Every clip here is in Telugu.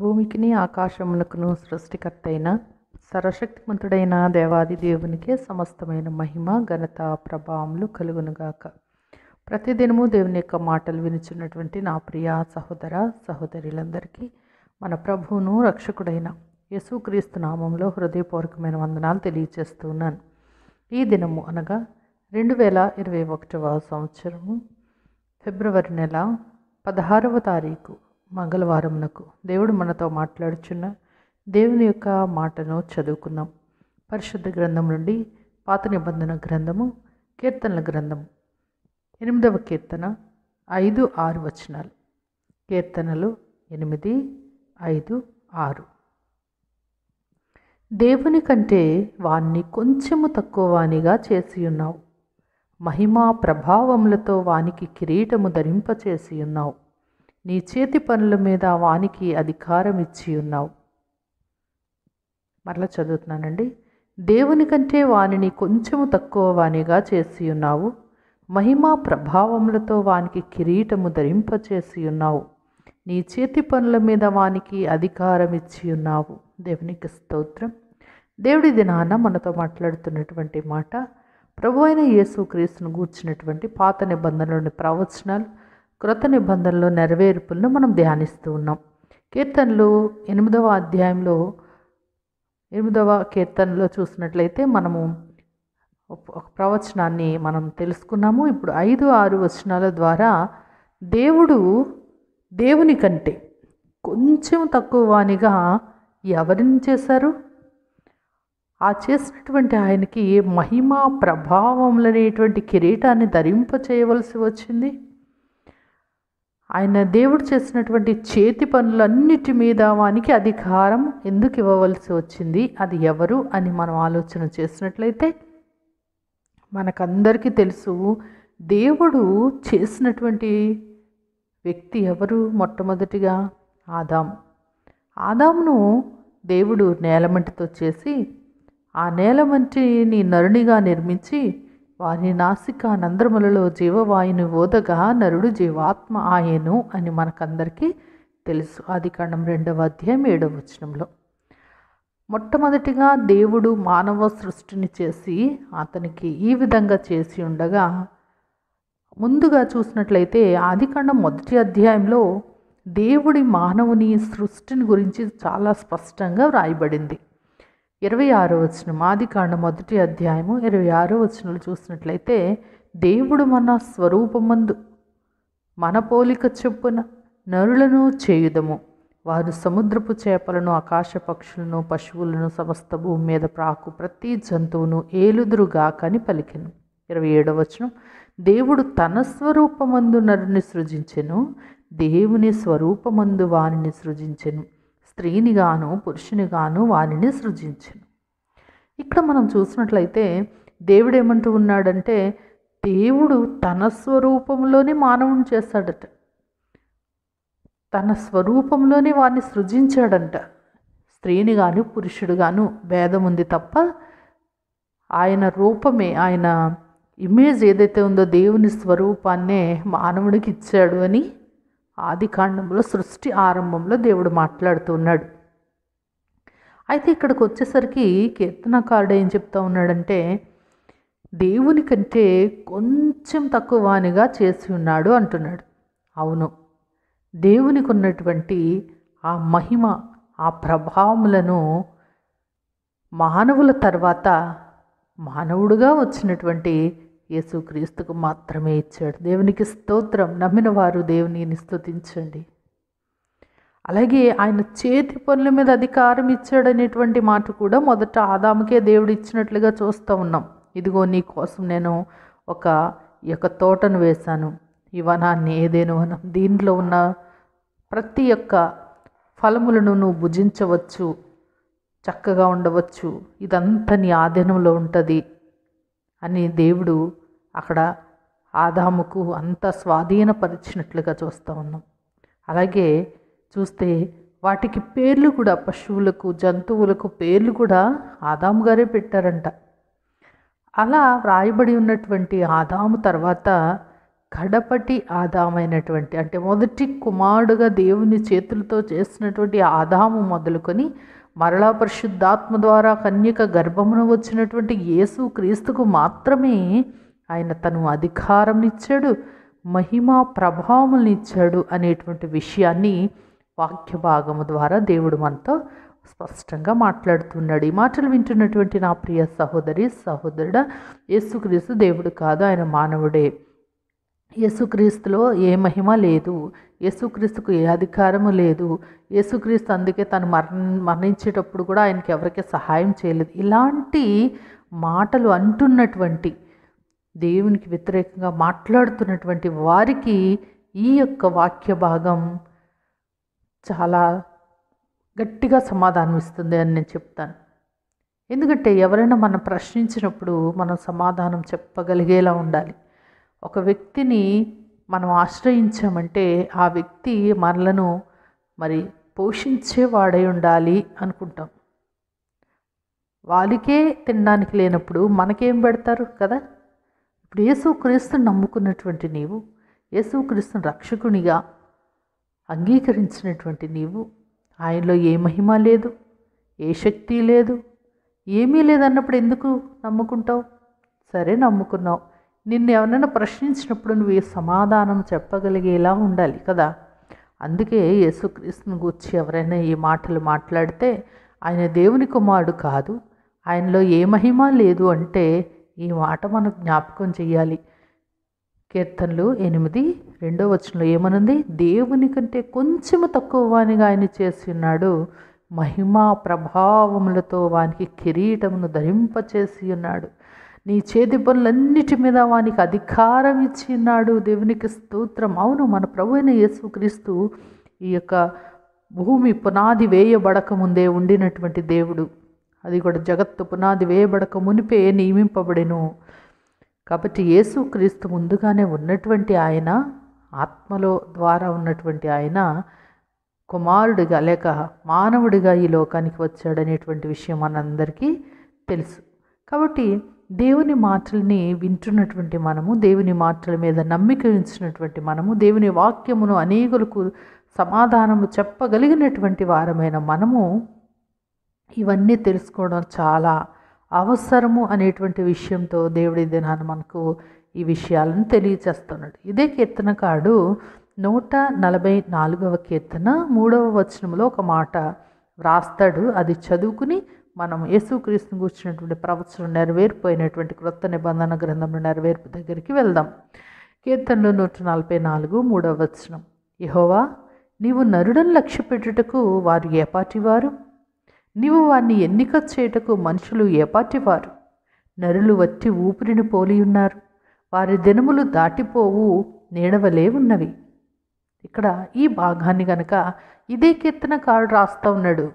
భూమికిని ఆకాశమునకును సృష్టికర్తైన సర్వశక్తిమంతుడైన దేవాది దేవునికే సమస్తమైన మహిమ ఘనత ప్రభావములు కలుగునుగాక ప్రతిదినము దేవుని యొక్క మాటలు వినిచున్నటువంటి నా ప్రియ సహోదర సహోదరులందరికీ మన ప్రభువును రక్షకుడైన యేసుక్రీస్తు నామంలో హృదయపూర్వకమైన వందనాలు ఉన్నాను ఈ దినము అనగా రెండు వేల ఇరవై ఒకటవ సంవత్సరము ఫిబ్రవరి నెల పదహారవ తారీఖు మంగళవారమునకు దేవుడు మనతో మాట్లాడుచున్న దేవుని యొక్క మాటను చదువుకుందాం పరిశుద్ధ గ్రంథం నుండి పాత నిబంధన గ్రంథము కీర్తనల గ్రంథము ఎనిమిదవ కీర్తన ఐదు ఆరు వచనాలు కీర్తనలు ఎనిమిది ఐదు ఆరు దేవుని కంటే వాణ్ణి కొంచెము తక్కువ వాణిగా చేసి ఉన్నావు మహిమా ప్రభావములతో వానికి కిరీటము ధరింపచేసి ఉన్నావు నీ చేతి పనుల మీద వానికి అధికారం ఇచ్చి ఉన్నావు మరలా చదువుతున్నానండి దేవుని కంటే వానిని కొంచెము తక్కువ వాణిగా చేసి ఉన్నావు మహిమా ప్రభావములతో వానికి కిరీటము ధరింపచేసి ఉన్నావు నీ చేతి పనుల మీద వానికి అధికారం ఇచ్చి ఉన్నావు దేవునికి స్తోత్రం దేవుడి దినాన మనతో మాట్లాడుతున్నటువంటి మాట ప్రభు అయిన యేసుక్రీస్తును గూర్చినటువంటి పాత నిబంధనలోని ప్రవచనాలు క్రొత్త నిబంధనలో నెరవేర్పులను మనం ధ్యానిస్తూ ఉన్నాం కీర్తనలు ఎనిమిదవ అధ్యాయంలో ఎనిమిదవ కీర్తనలో చూసినట్లయితే మనము ఒక ప్రవచనాన్ని మనం తెలుసుకున్నాము ఇప్పుడు ఐదు ఆరు వచనాల ద్వారా దేవుడు దేవుని కంటే కొంచెం తక్కువ వానిగా ఎవరిని చేశారు ఆ చేసినటువంటి ఆయనకి మహిమ ప్రభావములనేటువంటి కిరీటాన్ని ధరింప చేయవలసి వచ్చింది ఆయన దేవుడు చేసినటువంటి చేతి పనులన్నిటి మీద వానికి అధికారం ఎందుకు ఇవ్వవలసి వచ్చింది అది ఎవరు అని మనం ఆలోచన చేసినట్లయితే మనకందరికీ తెలుసు దేవుడు చేసినటువంటి వ్యక్తి ఎవరు మొట్టమొదటిగా ఆదాం ఆదామును దేవుడు నేలమంటితో చేసి ఆ నేలమంటిని నరునిగా నిర్మించి వారి నాసిక నంద్రములలో జీవవాయుని ఓదగా నరుడు జీవాత్మ ఆయను అని మనకందరికీ తెలుసు అది కాండం రెండవ అధ్యాయం ఏడవ వచనంలో మొట్టమొదటిగా దేవుడు మానవ సృష్టిని చేసి అతనికి ఈ విధంగా చేసి ఉండగా ముందుగా చూసినట్లయితే ఆదికాండం మొదటి అధ్యాయంలో దేవుడి మానవుని సృష్టిని గురించి చాలా స్పష్టంగా వ్రాయబడింది ఇరవై ఆరో వచనం మాది కాండ మొదటి అధ్యాయము ఇరవై ఆరో వచనంలో చూసినట్లయితే దేవుడు మన స్వరూపమందు మన పోలిక చెప్పున నరులను చేయుదము వారు సముద్రపు చేపలను ఆకాశ పక్షులను పశువులను సమస్త భూమి మీద ప్రాకు ప్రతి జంతువును ఏలుదురుగా కని పలికెను ఇరవై ఏడవ వచనం దేవుడు తన స్వరూపమందు నరుని సృజించెను దేవుని స్వరూపమందు వానిని సృజించెను స్త్రీనిగాను పురుషునిగాను వారిని సృజించను ఇక్కడ మనం చూసినట్లయితే దేవుడు ఏమంటూ ఉన్నాడంటే దేవుడు తన స్వరూపంలోనే మానవుని చేశాడట తన స్వరూపంలోనే వారిని సృజించాడంట స్త్రీని గాను పురుషుడు గాను భేదం ఉంది తప్ప ఆయన రూపమే ఆయన ఇమేజ్ ఏదైతే ఉందో దేవుని స్వరూపాన్నే మానవుడికి ఇచ్చాడు అని ఆది కాండంలో సృష్టి ఆరంభంలో దేవుడు మాట్లాడుతున్నాడు అయితే ఇక్కడికి వచ్చేసరికి కీర్తనకారుడు ఏం చెప్తా ఉన్నాడంటే దేవుని కంటే కొంచెం తక్కువ వానిగా చేసి ఉన్నాడు అంటున్నాడు అవును దేవునికి ఉన్నటువంటి ఆ మహిమ ఆ ప్రభావములను మానవుల తర్వాత మానవుడుగా వచ్చినటువంటి యేసుక్రీస్తుకు మాత్రమే ఇచ్చాడు దేవునికి స్తోత్రం నమ్మిన వారు దేవుని స్తుతించండి అలాగే ఆయన చేతి పనుల మీద అధికారం ఇచ్చాడనేటువంటి మాట కూడా మొదట ఆదాముకే దేవుడు ఇచ్చినట్లుగా చూస్తూ ఉన్నాం ఇదిగో నీ కోసం నేను ఒక ఈ యొక్క తోటను వేశాను ఈ వనాన్ని ఏదేను వనం దీంట్లో ఉన్న ప్రతి యొక్క ఫలములను నువ్వు భుజించవచ్చు చక్కగా ఉండవచ్చు ఇదంతా నీ ఆధీనంలో ఉంటుంది అని దేవుడు అక్కడ ఆదాముకు అంత స్వాధీనపరిచినట్లుగా చూస్తూ ఉన్నాం అలాగే చూస్తే వాటికి పేర్లు కూడా పశువులకు జంతువులకు పేర్లు కూడా ఆదాము గారే పెట్టారంట అలా వ్రాయబడి ఉన్నటువంటి ఆదాము తర్వాత కడపటి ఆదామైనటువంటి అంటే మొదటి కుమారుడుగా దేవుని చేతులతో చేసినటువంటి ఆదాము మొదలుకొని మరలా పరిశుద్ధాత్మ ద్వారా కన్యక గర్భమున వచ్చినటువంటి యేసు క్రీస్తుకు మాత్రమే ఆయన తను అధికారంనిచ్చాడు మహిమా ప్రభావములనిచ్చాడు అనేటువంటి విషయాన్ని వాక్య భాగము ద్వారా దేవుడు మనతో స్పష్టంగా మాట్లాడుతున్నాడు ఈ మాటలు వింటున్నటువంటి నా ప్రియ సహోదరి సహోదరుడ యేసుక్రీస్తు దేవుడు కాదు ఆయన మానవుడే యేసుక్రీస్తులో ఏ మహిమ లేదు యేసుక్రీస్తుకు ఏ అధికారము లేదు యేసుక్రీస్తు అందుకే తను మరణ మరణించేటప్పుడు కూడా ఆయనకి ఎవరికీ సహాయం చేయలేదు ఇలాంటి మాటలు అంటున్నటువంటి దేవునికి వ్యతిరేకంగా మాట్లాడుతున్నటువంటి వారికి ఈ యొక్క వాక్య భాగం చాలా గట్టిగా సమాధానం ఇస్తుంది అని నేను చెప్తాను ఎందుకంటే ఎవరైనా మనం ప్రశ్నించినప్పుడు మనం సమాధానం చెప్పగలిగేలా ఉండాలి ఒక వ్యక్తిని మనం ఆశ్రయించామంటే ఆ వ్యక్తి మనలను మరి పోషించేవాడై ఉండాలి అనుకుంటాం వాళ్ళకే తినడానికి లేనప్పుడు మనకేం పెడతారు కదా ఇప్పుడు యేసుక్రీస్తుని నమ్ముకున్నటువంటి నీవు యేసుక్రీస్తుని రక్షకునిగా అంగీకరించినటువంటి నీవు ఆయనలో ఏ మహిమ లేదు ఏ శక్తి లేదు ఏమీ లేదన్నప్పుడు ఎందుకు నమ్ముకుంటావు సరే నమ్ముకున్నావు నిన్ను ఎవరైనా ప్రశ్నించినప్పుడు నువ్వు సమాధానం చెప్పగలిగేలా ఉండాలి కదా అందుకే యేసుక్రీస్తుని గూర్చి ఎవరైనా ఈ మాటలు మాట్లాడితే ఆయన దేవుని కుమారుడు కాదు ఆయనలో ఏ మహిమ లేదు అంటే ఈ మాట మనం జ్ఞాపకం చేయాలి కీర్తనలు ఎనిమిది రెండో వచనంలో ఏమనుంది దేవుని కంటే కొంచెము తక్కువ వానిగా ఆయన చేస్తున్నాడు మహిమా ప్రభావములతో వానికి కిరీటమును ధరింపచేసి ఉన్నాడు నీ చేతి పనులన్నిటి మీద వానికి అధికారం ఇచ్చి ఉన్నాడు దేవునికి స్తోత్రం అవును మన ప్రభు అయిన యేసుక్రీస్తు ఈ యొక్క భూమి పునాది వేయబడకముందే ఉండినటువంటి దేవుడు అది కూడా జగత్తు పునాది వేయబడక మునిపే నియమింపబడెను కాబట్టి యేసుక్రీస్తు ముందుగానే ఉన్నటువంటి ఆయన ఆత్మలో ద్వారా ఉన్నటువంటి ఆయన కుమారుడిగా లేక మానవుడిగా ఈ లోకానికి వచ్చాడనేటువంటి విషయం మనందరికీ తెలుసు కాబట్టి దేవుని మాటల్ని వింటున్నటువంటి మనము దేవుని మాటల మీద నమ్మిక ఉంచినటువంటి మనము దేవుని వాక్యమును అనేకులకు సమాధానము చెప్పగలిగినటువంటి వారమైన మనము ఇవన్నీ తెలుసుకోవడం చాలా అవసరము అనేటువంటి విషయంతో దేవుడి దినాన్ని మనకు ఈ విషయాలను తెలియచేస్తున్నాడు ఇదే కాడు నూట నలభై నాలుగవ కీర్తన మూడవ వచనంలో ఒక మాట వ్రాస్తాడు అది చదువుకుని మనం యేసుక్రీస్తుని కూర్చున్నటువంటి ప్రవచనం నెరవేరిపోయినటువంటి క్రొత్త నిబంధన గ్రంథంలో నెరవేర్పు దగ్గరికి వెళ్దాం కీర్తనలు నూట నలభై నాలుగు మూడవ వచనం యహోవా నీవు నరుడను లక్ష్య పెట్టుటకు వారు ఏపాటివారు నీవు వారిని ఎన్నిక చేయుటకు మనుషులు ఏపాటివారు నరులు వచ్చి ఊపిరిని పోలియున్నారు వారి దినములు దాటిపోవు నీడవలే ఉన్నవి ఇక్కడ ఈ భాగాన్ని గనక ఇదే కీర్తనకారుడు రాస్తూ ఉన్నాడు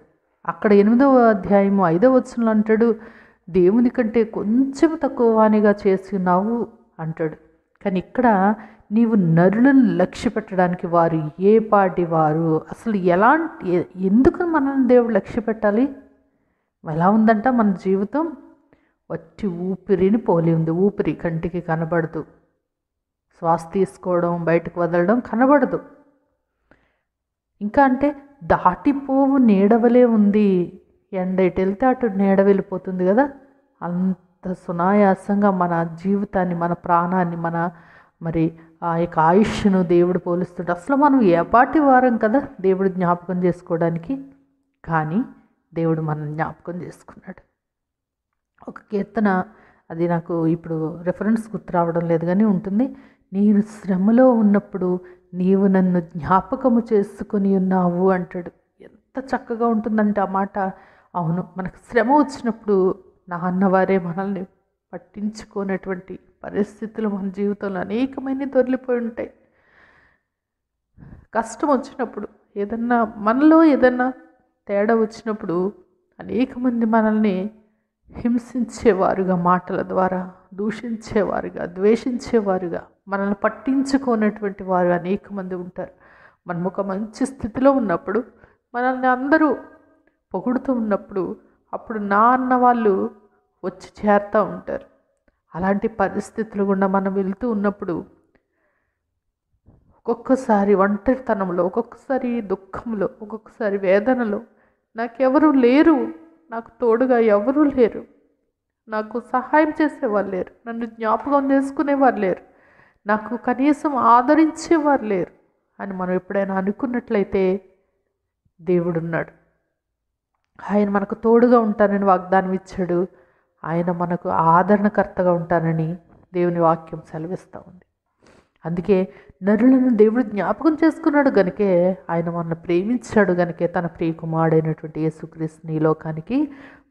అక్కడ ఎనిమిదవ అధ్యాయము ఐదవ వచనంలో అంటాడు దేవుని కంటే కొంచెం తక్కువ వాణిగా చేస్తున్నావు అంటాడు కానీ ఇక్కడ నీవు నరులను లక్ష్య పెట్టడానికి వారు ఏ పాటి వారు అసలు ఎలాంటి ఎందుకు మనల్ని దేవుడు లక్ష్య పెట్టాలి ఎలా ఉందంట మన జీవితం వచ్చి ఊపిరిని పోలి ఉంది ఊపిరి కంటికి కనబడదు శ్వాస తీసుకోవడం బయటకు వదలడం కనబడదు ఇంకా అంటే దాటిపోవు నీడవలే ఉంది ఎండ ఇటు వెళ్తే అటు నీడ వెళ్ళిపోతుంది కదా అంత ఎంత సునాయాసంగా మన జీవితాన్ని మన ప్రాణాన్ని మన మరి ఆ యొక్క ఆయుష్ను దేవుడు పోలుస్తుంటే అసలు మనం ఏపాటి వారం కదా దేవుడు జ్ఞాపకం చేసుకోవడానికి కానీ దేవుడు మనం జ్ఞాపకం చేసుకున్నాడు ఒక కీర్తన అది నాకు ఇప్పుడు రెఫరెన్స్ గుర్తు రావడం లేదు కానీ ఉంటుంది నేను శ్రమలో ఉన్నప్పుడు నీవు నన్ను జ్ఞాపకము చేసుకుని ఉన్నావు అంటాడు ఎంత చక్కగా ఉంటుందంటే ఆ మాట అవును మనకు శ్రమ వచ్చినప్పుడు నాన్నవారే మనల్ని పట్టించుకోనటువంటి పరిస్థితులు మన జీవితంలో అనేకమైన దొరికిపోయి ఉంటాయి కష్టం వచ్చినప్పుడు ఏదన్నా మనలో ఏదన్నా తేడా వచ్చినప్పుడు అనేక మంది మనల్ని హింసించేవారుగా మాటల ద్వారా దూషించేవారుగా ద్వేషించేవారుగా మనల్ని పట్టించుకోనటువంటి వారు అనేక మంది ఉంటారు మనం ఒక మంచి స్థితిలో ఉన్నప్పుడు మనల్ని అందరూ పొగుడుతూ ఉన్నప్పుడు అప్పుడు నా అన్న వాళ్ళు వచ్చి చేరుతూ ఉంటారు అలాంటి పరిస్థితులు గుండా మనం వెళ్తూ ఉన్నప్పుడు ఒక్కొక్కసారి ఒంటరితనంలో ఒక్కొక్కసారి దుఃఖంలో ఒక్కొక్కసారి వేదనలో నాకెవరు లేరు నాకు తోడుగా ఎవరూ లేరు నాకు సహాయం చేసేవారు లేరు నన్ను జ్ఞాపకం చేసుకునేవారు లేరు నాకు కనీసం ఆదరించేవారు లేరు అని మనం ఎప్పుడైనా అనుకున్నట్లయితే దేవుడున్నాడు ఆయన మనకు తోడుగా ఉంటానని వాగ్దానం ఇచ్చాడు ఆయన మనకు ఆదరణకర్తగా ఉంటానని దేవుని వాక్యం సెలవిస్తూ ఉంది అందుకే నరులను దేవుడు జ్ఞాపకం చేసుకున్నాడు గనుకే ఆయన మనల్ని ప్రేమించాడు గనుకే తన ప్రియకుమారుడైనటువంటి యేసుక్రీస్తుని ఈ లోకానికి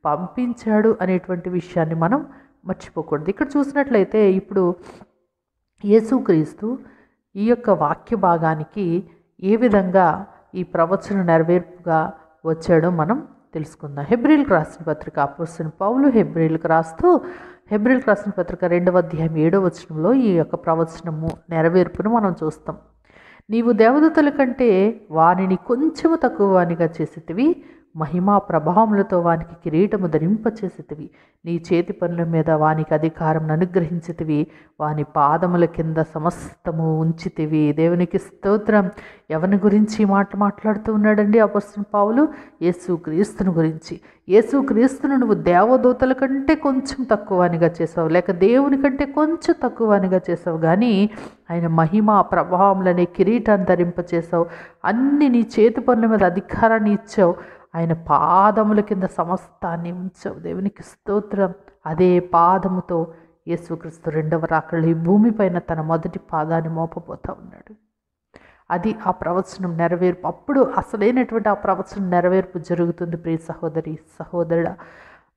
పంపించాడు అనేటువంటి విషయాన్ని మనం మర్చిపోకూడదు ఇక్కడ చూసినట్లయితే ఇప్పుడు యేసుక్రీస్తు ఈ యొక్క వాక్య భాగానికి ఏ విధంగా ఈ ప్రవచన నెరవేర్పుగా వచ్చాడో మనం తెలుసుకుందాం హెబ్రిల్కి రాసిన పత్రిక అపోసిన పౌలు హెబ్రిల్కి రాస్తూ హెబ్రిల్కి రాసిన పత్రిక రెండవ అధ్యాయం ఏడవ వచనంలో ఈ యొక్క ప్రవచనము నెరవేర్పును మనం చూస్తాం నీవు దేవదూతల కంటే వానిని కొంచెము తక్కువ వాణిగా చేసేటివి మహిమా ప్రభావములతో వానికి కిరీటము ధరింపచేసేటివి నీ చేతి పనుల మీద వానికి అధికారం అనుగ్రహించితివి వాని పాదముల కింద సమస్తము ఉంచితివి దేవునికి స్తోత్రం ఎవరిని గురించి మాట మాట్లాడుతూ ఉన్నాడండి అపర్సన్ పావులు క్రీస్తుని గురించి క్రీస్తును నువ్వు దేవదూతల కంటే కొంచెం తక్కువనిగా చేసావు లేక దేవుని కంటే కొంచెం తక్కువనిగా చేసావు కానీ ఆయన మహిమ ప్రభావములనే కిరీటాన్ని ధరింపచేసావు అన్ని నీ చేతి పనుల మీద అధికారాన్ని ఇచ్చావు ఆయన పాదముల కింద సమస్తాన్ని ఉంచావు దేవునికి స్తోత్రం అదే పాదముతో యేసుక్రీస్తు రెండవ రాకళ్ళు ఈ భూమిపైన తన మొదటి పాదాన్ని మోపబోతూ ఉన్నాడు అది ఆ ప్రవచనం నెరవేర్పు అప్పుడు అసలైనటువంటి ఆ ప్రవచనం నెరవేర్పు జరుగుతుంది ప్రియ సహోదరి సహోదరుడ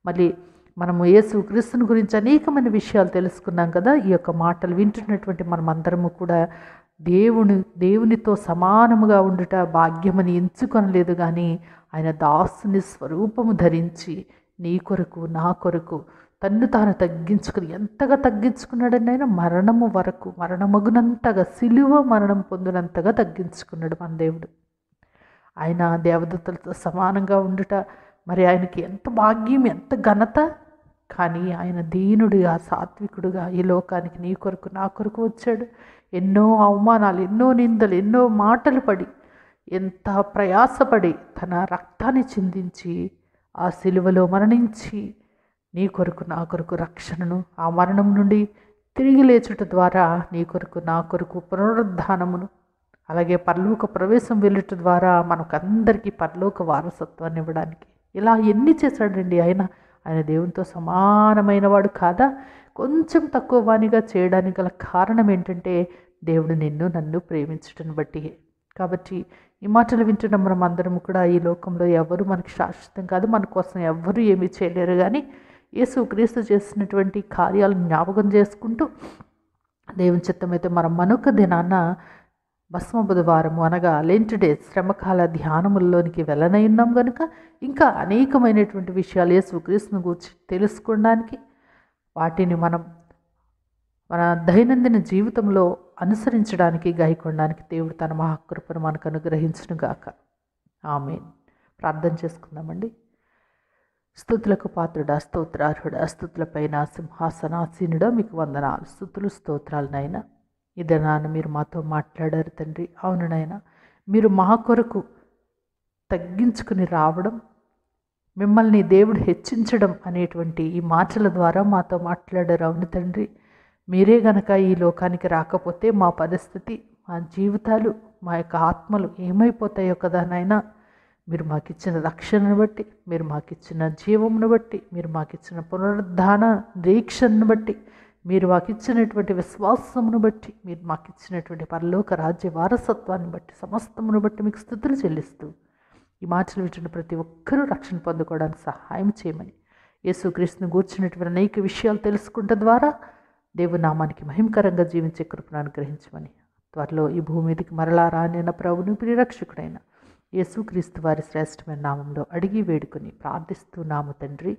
మళ్ళీ మనము క్రీస్తుని గురించి అనేకమైన విషయాలు తెలుసుకున్నాం కదా ఈ యొక్క మాటలు వింటున్నటువంటి మనమందరము కూడా దేవుని దేవునితో సమానముగా ఉండుట భాగ్యమని ఎంచుకొనలేదు కానీ ఆయన దాసుని స్వరూపము ధరించి నీ కొరకు నా కొరకు తన్ను తాను తగ్గించుకుని ఎంతగా తగ్గించుకున్నాడని ఆయన మరణము వరకు మరణమగునంతగా సిలువ మరణం పొందినంతగా తగ్గించుకున్నాడు మన దేవుడు ఆయన దేవదత్తలతో సమానంగా ఉండుట మరి ఆయనకి ఎంత భాగ్యం ఎంత ఘనత కానీ ఆయన దీనుడిగా సాత్వికుడుగా ఈ లోకానికి నీ కొరకు నా కొరకు వచ్చాడు ఎన్నో అవమానాలు ఎన్నో నిందలు ఎన్నో మాటలు పడి ఎంత ప్రయాసపడి తన రక్తాన్ని చిందించి ఆ శిలువలో మరణించి నీ కొరకు నా కొరకు రక్షణను ఆ మరణం నుండి తిరిగి లేచుట ద్వారా నీ కొరకు నా కొరకు పునరుద్ధానమును అలాగే పరలోక ప్రవేశం వెళ్ళట ద్వారా మనకందరికీ పరలోక వారసత్వాన్ని ఇవ్వడానికి ఇలా ఎన్ని చేశాడండి ఆయన ఆయన దేవునితో సమానమైన వాడు కాదా కొంచెం తక్కువ వాణిగా చేయడానికి గల కారణం ఏంటంటే దేవుడు నిన్ను నన్ను ప్రేమించడం బట్టి కాబట్టి ఈ మాటలు వింటున్న మనం అందరం కూడా ఈ లోకంలో ఎవరు మనకి శాశ్వతం కాదు మన కోసం ఎవరు ఏమీ చేయలేరు కానీ యేసు క్రీస్తు చేసినటువంటి కార్యాలను జ్ఞాపకం చేసుకుంటూ దేవుని అయితే మనం మనొక దినాన్న భస్మ బుధవారము అనగా లెంట్ డే శ్రమకాల ధ్యానముల్లోనికి వెళ్ళనై ఉన్నాం కనుక ఇంకా అనేకమైనటువంటి విషయాలు యేసుక్రీస్తును గురించి తెలుసుకోవడానికి వాటిని మనం మన దైనందిన జీవితంలో అనుసరించడానికి గాయకొనడానికి దేవుడు తన మహాకృపను మనకు అనుగ్రహించను గాక ఆమె ప్రార్థన చేసుకుందామండి స్థుతులకు పాత్రుడా స్తోత్రార్హుడా స్థుతులపైన సింహాసనాసీనుడా మీకు వందనాలు స్థుతులు స్తోత్రాలనైనా ఇదనాన్న మీరు మాతో మాట్లాడారు తండ్రి అవుననైనా మీరు మా కొరకు తగ్గించుకుని రావడం మిమ్మల్ని దేవుడు హెచ్చించడం అనేటువంటి ఈ మాటల ద్వారా మాతో మాట్లాడారు అవును తండ్రి మీరే గనక ఈ లోకానికి రాకపోతే మా పరిస్థితి మా జీవితాలు మా యొక్క ఆత్మలు ఏమైపోతాయో కదా నాయన మీరు మాకు ఇచ్చిన రక్షణను బట్టి మీరు మాకు ఇచ్చిన జీవమును బట్టి మీరు మాకు ఇచ్చిన పునరుద్ధాన దీక్షను బట్టి మీరు మాకు ఇచ్చినటువంటి విశ్వాసమును బట్టి మీరు మాకు ఇచ్చినటువంటి పరలోక రాజ్య వారసత్వాన్ని బట్టి సమస్తమును బట్టి మీకు స్థుతులు చెల్లిస్తూ ఈ మాటలు వింటున్న ప్రతి ఒక్కరూ రక్షణ పొందుకోవడానికి సహాయం చేయమని యేసుక్రీస్తును గూర్చినటువంటి అనేక విషయాలు తెలుసుకుంట ద్వారా దేవునామానికి మహిమకరంగా జీవించే కృపను అనుగ్రహించమని త్వరలో ఈ భూమి మీదకి మరలా రానైన ప్రభుని ప్రియరక్షకుడైన యేసుక్రీస్తు వారి శ్రేష్టమైన నామంలో అడిగి వేడుకొని ప్రార్థిస్తూ నామ తండ్రి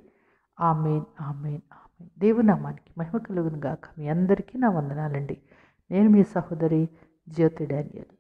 ఆమెన్ ఆమెన్ ఆమెన్ దేవునామానికి మహిమ కలుగునుగాక మీ అందరికీ నా వందనాలండి నేను మీ సహోదరి జ్యోతి డానియల్